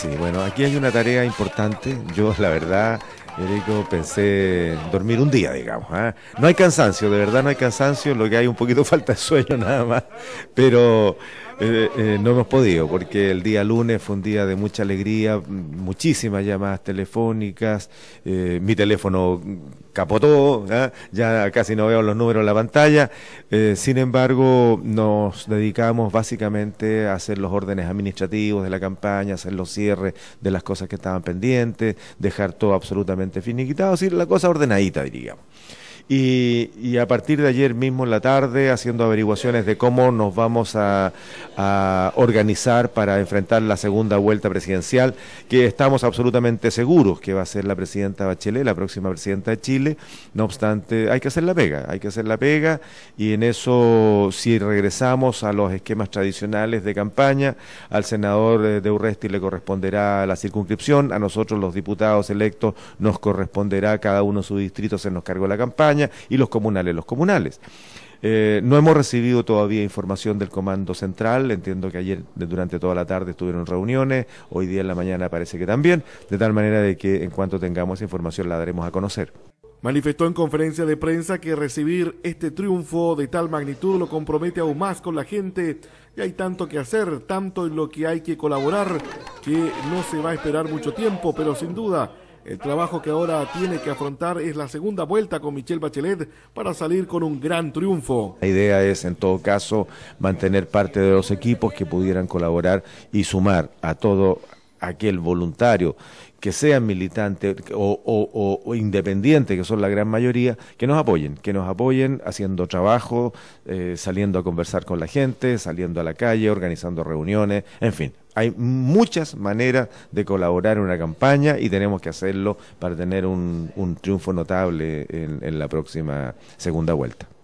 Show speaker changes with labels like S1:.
S1: Sí, bueno, aquí hay una tarea importante. Yo, la verdad, Erico, pensé dormir un día, digamos. ¿ah? No hay cansancio, de verdad no hay cansancio, lo que hay un poquito falta de sueño nada más, pero eh, eh, no hemos podido, porque el día lunes fue un día de mucha alegría, muchísimas llamadas telefónicas, eh, mi teléfono capotó, ¿ah? ya casi no veo los números en la pantalla. Eh, sin embargo, nos dedicamos básicamente a hacer los órdenes administrativos de la campaña, hacer los cierres de las cosas que estaban pendientes, dejar todo absolutamente finiquitado, decir la cosa ordenadita, diríamos. Y, a partir de ayer mismo en la tarde haciendo averiguaciones de cómo nos vamos a, organizar para enfrentar la segunda vuelta presidencial, que estamos absolutamente seguros que va a ser la presidenta Bachelet, la próxima presidenta de Chile. No obstante, hay que hacer la pega, hay que hacer la pega y en eso si regresamos a los esquemas tradicionales de campaña, al senador eh, de Urresti le corresponderá la circunscripción, a nosotros los diputados electos nos corresponderá cada uno de sus distritos se nos cargó la campaña y los comunales, los comunales. Eh, no hemos recibido todavía información del Comando Central, entiendo que ayer durante toda la tarde estuvieron reuniones, hoy día en la mañana parece que también, de tal manera de que en cuanto tengamos esa información la daremos a conocer.
S2: Manifestó en conferencia de prensa que recibir este triunfo de tal magnitud lo compromete aún más con la gente y hay tanto que hacer, tanto en lo que hay que colaborar, que no se va a esperar mucho tiempo, pero sin duda el trabajo que ahora tiene que afrontar es la segunda vuelta con Michelle Bachelet para salir con un gran triunfo.
S1: La idea es, en todo caso, mantener parte de los equipos que pudieran colaborar y sumar a todo aquel voluntario que sea militante o, independiente, que son la gran mayoría, que nos apoyen, que nos apoyen haciendo trabajo, eh, saliendo a conversar con la gente, saliendo a la calle, organizando reuniones, en fin, hay muchas maneras de colaborar en una campaña y tenemos que hacerlo para tener un, triunfo notable en, en la próxima segunda vuelta.